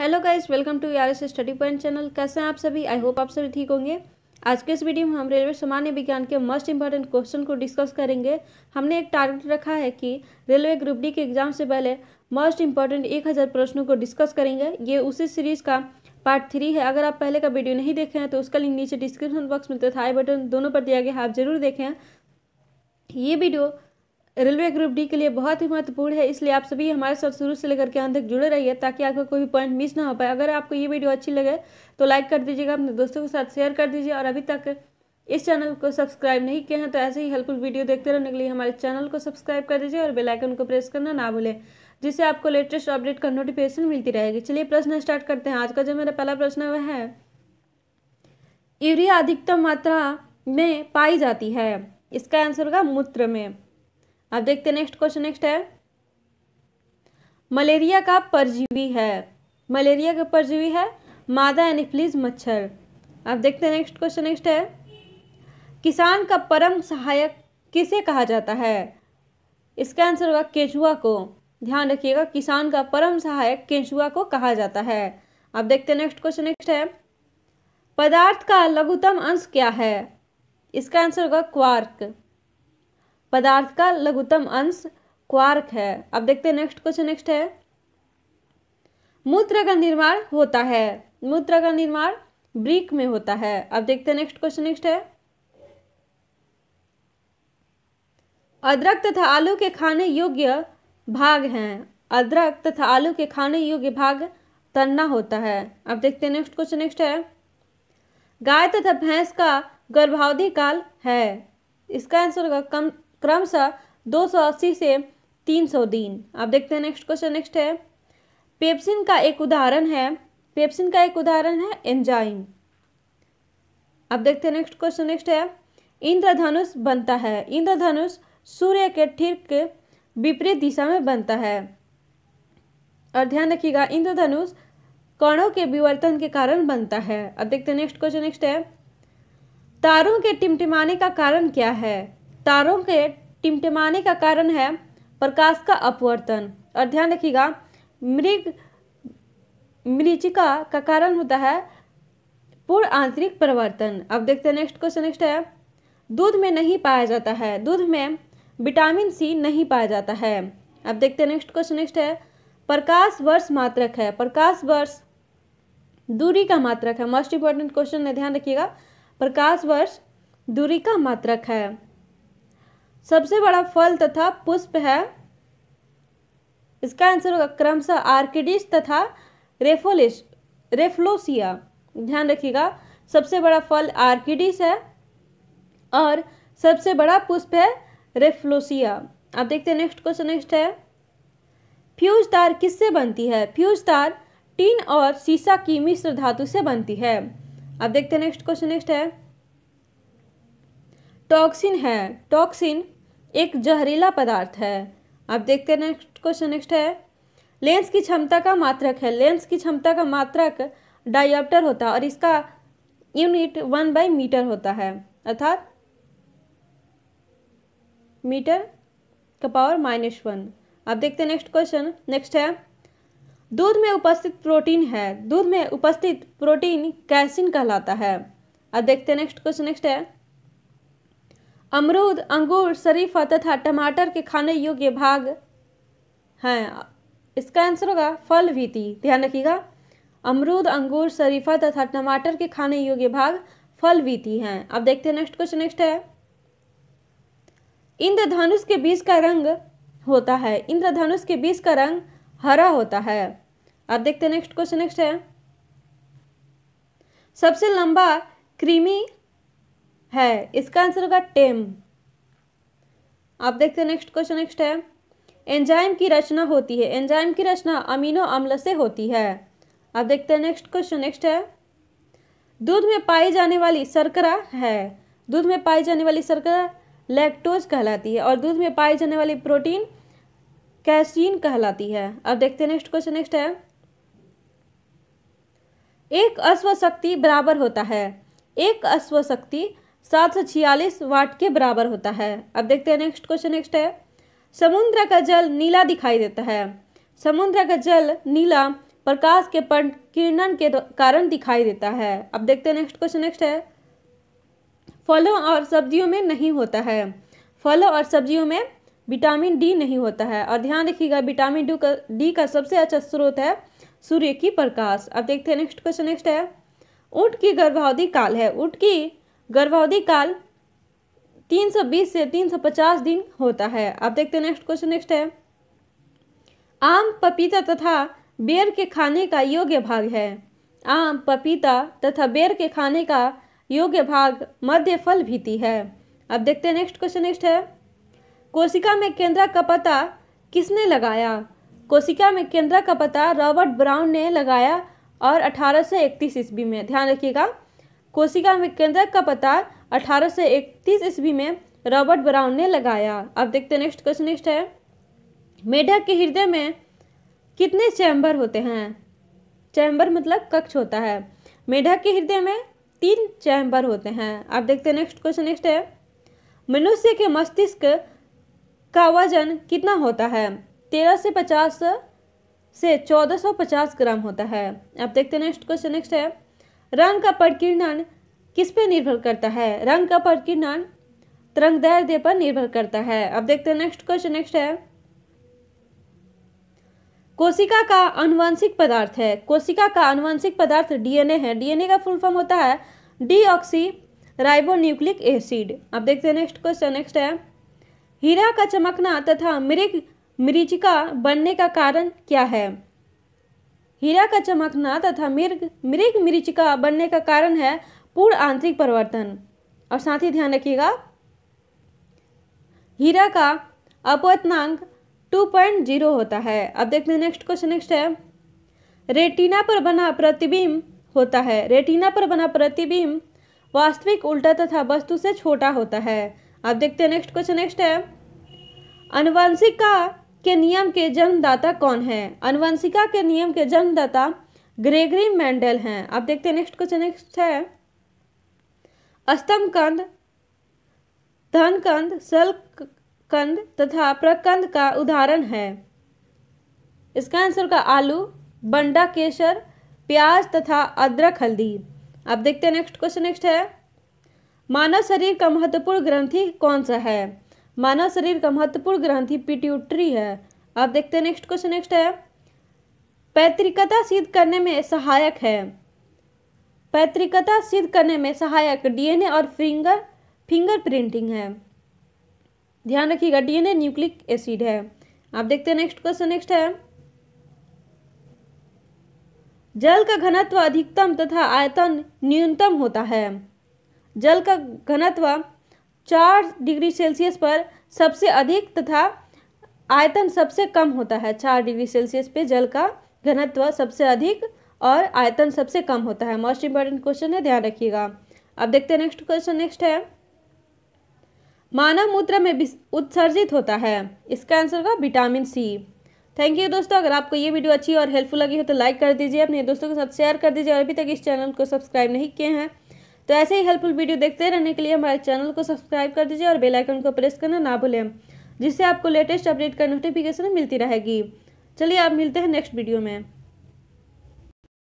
hello guys welcome to यार Study Point channel कैसे हैं आप सभी आई होप आप सभी ठीक होंगे आज के इस वीडियो में हम रेलवे सामान्य विज्ञान के मोस्ट इंपॉर्टेंट क्वेश्चन को डिस्कस करेंगे हमने एक टारगेट रखा है कि रेलवे ग्रुप डी के एग्जाम से पहले मोस्ट इंपॉर्टेंट एक हज़ार प्रश्नों को डिस्कस करेंगे ये उसी सीरीज़ का पार्ट थ्री है अगर आप पहले का वीडियो नहीं देखे हैं तो उसका लिंक नीचे डिस्क्रिप्शन बॉक्स में तथा आई बटन दोनों पर दिया गया है आप जरूर देखें ये वीडियो रेलवे ग्रुप डी के लिए बहुत ही महत्वपूर्ण है इसलिए आप सभी हमारे साथ शुरू से लेकर के अंत तक जुड़े रहिए ताकि आपको कोई भी पॉइंट मिस ना हो पाए अगर आपको ये वीडियो अच्छी लगे तो लाइक कर दीजिएगा अपने दोस्तों के साथ शेयर कर दीजिए और अभी तक इस चैनल को सब्सक्राइब नहीं किया है तो ऐसे ही हेल्पफुल वीडियो देखते रहने के लिए हमारे चैनल को सब्सक्राइब कर दीजिए और बेल आइकन को प्रेस करना ना भूलें जिससे आपको लेटेस्ट अपडेट का नोटिफिकेशन मिलती रहेगी चलिए प्रश्न स्टार्ट करते हैं आज का जो मेरा पहला प्रश्न वह है यूरिया अधिकतम मात्रा में पाई जाती है इसका आंसर होगा मूत्र में अब देखते हैं नेक्स्ट क्वेश्चन नेक्स्ट है मलेरिया का परजीवी है मलेरिया का परजीवी है मादा एनिफ्लिज मच्छर अब देखते हैं नेक्स्ट क्वेश्चन नेक्स्ट है किसान का परम सहायक किसे कहा जाता है इसका आंसर होगा केंचुआ को ध्यान रखिएगा किसान का परम सहायक केंचुआ को कहा जाता है अब देखते हैं नेक्स्ट क्वेश्चन नेक्स्ट है पदार्थ का लघुतम अंश क्या है इसका आंसर होगा क्वार्क पदार्थ का लघुतम अंश क्वार्क है अब देखते हैं नेक्स्ट क्वेश्चन नेक्स्ट है मूत्र का निर्माण होता है मूत्र का निर्माण ब्रिक में होता है अब देखते हैं नेक्स्ट क्वेश्चन नेक्स्ट है अदरक तथा आलू के खाने योग्य भाग हैं अदरक तथा आलू के खाने योग्य भाग तन्ना होता है अब देखते हैं नेक्स्ट क्वेश्चन नेक्स्ट है गाय तथा भैंस का गर्भावधि काल है इसका आंसर होगा कम क्रमशः 280 से 300 दिन आप देखते हैं नेक्स्ट क्वेश्चन नेक्स्ट है पेप्सिन का एक उदाहरण है पेप्सिन का एक उदाहरण है एंजाइम अब देखते हैं नेक्स्ट क्वेश्चन नेक्स्ट है इंद्रधनुष बनता है इंद्रधनुष सूर्य के ठीक विपरीत दिशा में बनता है और ध्यान रखिएगा इंद्रधनुष कणों के विवर्तन के कारण बनता है अब देखते हैं नेक्स्ट क्वेश्चन नेक्स्ट है तारों के टिमटिमाने का कारण क्या है तारों के टिमटिमाने का कारण है प्रकाश का अपवर्तन और ध्यान रखिएगा मृग मृचिका का कारण होता है पूर्ण आंतरिक परिवर्तन अब देखते हैं नेक्स्ट क्वेश्चन नेक्स्ट है दूध में नहीं पाया जाता है दूध में विटामिन सी नहीं पाया जाता है अब देखते हैं नेक्स्ट क्वेश्चन नेक्स्ट है प्रकाश वर्ष मात्रक है प्रकाश वर्ष दूरी का मात्रक है मोस्ट इंपॉर्टेंट क्वेश्चन ध्यान रखिएगा प्रकाश वर्ष दूरी का मात्रक है सबसे बड़ा फल तथा पुष्प है इसका आंसर होगा क्रमशः आर्किडिस तथा रेफोलिस रेफ्लोसिया ध्यान रखिएगा सबसे बड़ा फल आर्किडिस है और सबसे बड़ा पुष्प है रेफ्लोसिया आप देखते हैं नेक्स्ट क्वेश्चन नेक्स्ट है फ्यूज तार किससे बनती है फ्यूज तार टीन और सीसा की मिश्र धातु से बनती है अब देखते हैं नेक्स्ट क्वेश्चन नेक्स्ट है टॉक्सिन है टॉक्सिन एक जहरीला पदार्थ है अब देखते हैं नेक्स्ट क्वेश्चन नेक्स्ट है लेंस की क्षमता का मात्रक है लेंस की क्षमता का मात्रक डायोप्टर होता है और इसका यूनिट वन बाई मीटर होता है अर्थात मीटर का पावर माइनस वन अब देखते हैं नेक्स्ट क्वेश्चन नेक्स्ट है दूध में उपस्थित प्रोटीन है दूध में उपस्थित प्रोटीन कैसिन कहलाता है अब देखते हैं नेक्स्ट क्वेश्चन नेक्स्ट है अमरूद अंगूर शरीफा तथा टमाटर के खाने योग्य भाग हैं इसका आंसर होगा फल भीति ध्यान रखिएगा अमरूद अंगूर शरीफा तथा टमाटर के खाने योग्य भाग फल भीति हैं अब देखते हैं नेक्स्ट क्वेश्चन नेक्स्ट है इंद्रधनुष के बीज का रंग होता है इंद्रधनुष के बीज का रंग हरा होता है अब देखते हैं नेक्स्ट क्वेश्चन नेक्स्ट है सबसे लंबा क्रीमी है इसका आंसर होगा टेम आप देखते हैं नेक्स्ट क्वेश्चन नेक्स्ट है एंजाइम की रचना होती है एंजाइम की रचना अमीनो अम्ल से होती है आप देखते हैं नेक्स्ट क्वेश्चन नेक्स्ट है दूध में पाई जाने वाली सरकरा है दूध में पाई जाने वाली सरकरा लैक्टोज कहलाती है और दूध में पाई जाने वाली प्रोटीन कैसिन कहलाती है अब देखते हैं नेक्स्ट क्वेश्चन नेक्स्ट है एक अश्व शक्ति बराबर होता है एक अश्व शक्ति सात सौ छियालीस वाट के बराबर होता है अब देखते हैं नेक्स्ट क्वेश्चन नेक्स्ट है समुद्र का जल नीला दिखाई देता है समुद्र का जल नीला प्रकाश के किरणन के कारण दिखाई देता है अब देखते हैं नेक्स्ट क्वेश्चन नेक्स्ट है फलों और सब्जियों में नहीं होता है फलों और सब्जियों में विटामिन डी नहीं होता है और ध्यान रखिएगा विटामिन डी का डी का सबसे अच्छा स्रोत है सूर्य की प्रकाश अब देखते हैं नेक्स्ट क्वेश्चन नेक्स्ट है ऊँट की गर्भावधि काल है ऊँट की गर्भावधि काल 320 से 350 दिन होता है अब देखते हैं नेक्स्ट क्वेश्चन नेक्स्ट है आम पपीता तथा बेर के खाने का योग्य भाग है आम पपीता तथा बेर के खाने का योग्य भाग मध्य फल भीति है अब देखते हैं नेक्स्ट क्वेश्चन नेक्स्ट है कोशिका में केंद्रा का पता किसने लगाया कोशिका में केंद्रा का पता रॉबर्ट ब्राउन ने लगाया और अठारह इकतीस ईस्वी में ध्यान रखिएगा कोशिका में केंद्र का पता 1831 ईस्वी में रॉबर्ट ब्राउन ने लगाया अब देखते नेक्स्ट क्वेश्चन नेक्स्ट है मेढक के हृदय में कितने चैम्बर होते हैं चैम्बर मतलब कक्ष होता है मेढक के हृदय में तीन चैम्बर होते हैं आप देखते हैं नेक्स्ट क्वेश्चन नेक्स्ट है मनुष्य के मस्तिष्क का वजन कितना होता है तेरह से पचास से चौदह सौ पचास ग्राम होता है आप देखते हैं नेक्स्ट क्वेश्चन नेक्स्ट है रंग का प्रकीर्णन किस पे निर्भर करता है रंग का प्रकीर्णन तरंग दैर्ध्य पर निर्भर करता है अब देखते हैं नेक्स्ट क्वेश्चन नेक्स्ट है कोशिका का अनुवांशिक पदार्थ है कोशिका का अनुवांशिक पदार्थ डीएनए है डीएनए का फुल फॉर्म होता है डीऑक्सी राइबोन्यूक्लिक एसिड अब देखते हैं नेक्स्ट क्वेश्चन नेक्स्ट है हीरा का चमकना तथा मृग मरीचिका बनने का कारण क्या है हीरा का चमकना तथा मृग मृग मरीचिका बनने का कारण है पूर्ण आंतरिक परिवर्तन और साथ ही ध्यान रखिएगा हीरा का अपवतनांक 2.0 होता है अब देखते हैं नेक्स्ट क्वेश्चन नेक्स्ट है रेटिना पर बना प्रतिबिंब होता है रेटिना पर बना प्रतिबिंब वास्तविक उल्टा तथा वस्तु से छोटा होता है अब देखते हैं नेक्स्ट क्वेश्चन नेक्स्ट है अनुवंशिक का के नियम के जन्मदाता कौन है अनुवंशिका के नियम के जन्मदाता ग्रेगरी मैंडल हैं आप देखते हैं नेक्स्ट क्वेश्चन नेक्स्ट है अस्तमकंद धनकंद सलकंद तथा प्रकंद का उदाहरण है इसका आंसर का आलू बंडा केसर प्याज तथा अदरक हल्दी अब देखते हैं नेक्स्ट क्वेश्चन नेक्स्ट है मानव शरीर का महत्वपूर्ण ग्रंथि कौन सा है मानव शरीर का महत्वपूर्ण ग्रंथि पिट्यूटरी है आप देखते हैं नेक्स्ट क्वेश्चन नेक्स्ट है पैतृकता सिद्ध करने में सहायक है पैतृकता सिद्ध करने में सहायक डीएनए और फिंगर फिंगर प्रिंटिंग है ध्यान रखिएगा डीएनए न्यूक्लिक एसिड है आप देखते हैं नेक्स्ट क्वेश्चन नेक्स्ट है जल का घनत्व अधिकतम तथा आयतन न्यूनतम होता है जल का घनत्व चार डिग्री सेल्सियस पर सबसे अधिक तथा आयतन सबसे कम होता है चार डिग्री सेल्सियस पे जल का घनत्व सबसे अधिक और आयतन सबसे कम होता है मोस्ट इंपॉर्टेंट क्वेश्चन है ध्यान रखिएगा अब देखते हैं नेक्स्ट क्वेश्चन नेक्स्ट है मानव मूत्र में उत्सर्जित होता है इसका आंसर होगा विटामिन सी थैंक यू दोस्तों अगर आपको ये वीडियो अच्छी और हेल्पफुल लगी हो तो लाइक कर दीजिए अपने दोस्तों के साथ शेयर कर दीजिए और अभी तक इस चैनल को सब्सक्राइब नहीं किए हैं तो ऐसे ही हेल्पफुल वीडियो देखते रहने के लिए हमारे चैनल को सब्सक्राइब कर दीजिए और बेलाइकन को प्रेस करना ना भूलें जिससे आपको लेटेस्ट अपडेट का नोटिफिकेशन मिलती रहेगी चलिए आप मिलते हैं नेक्स्ट वीडियो में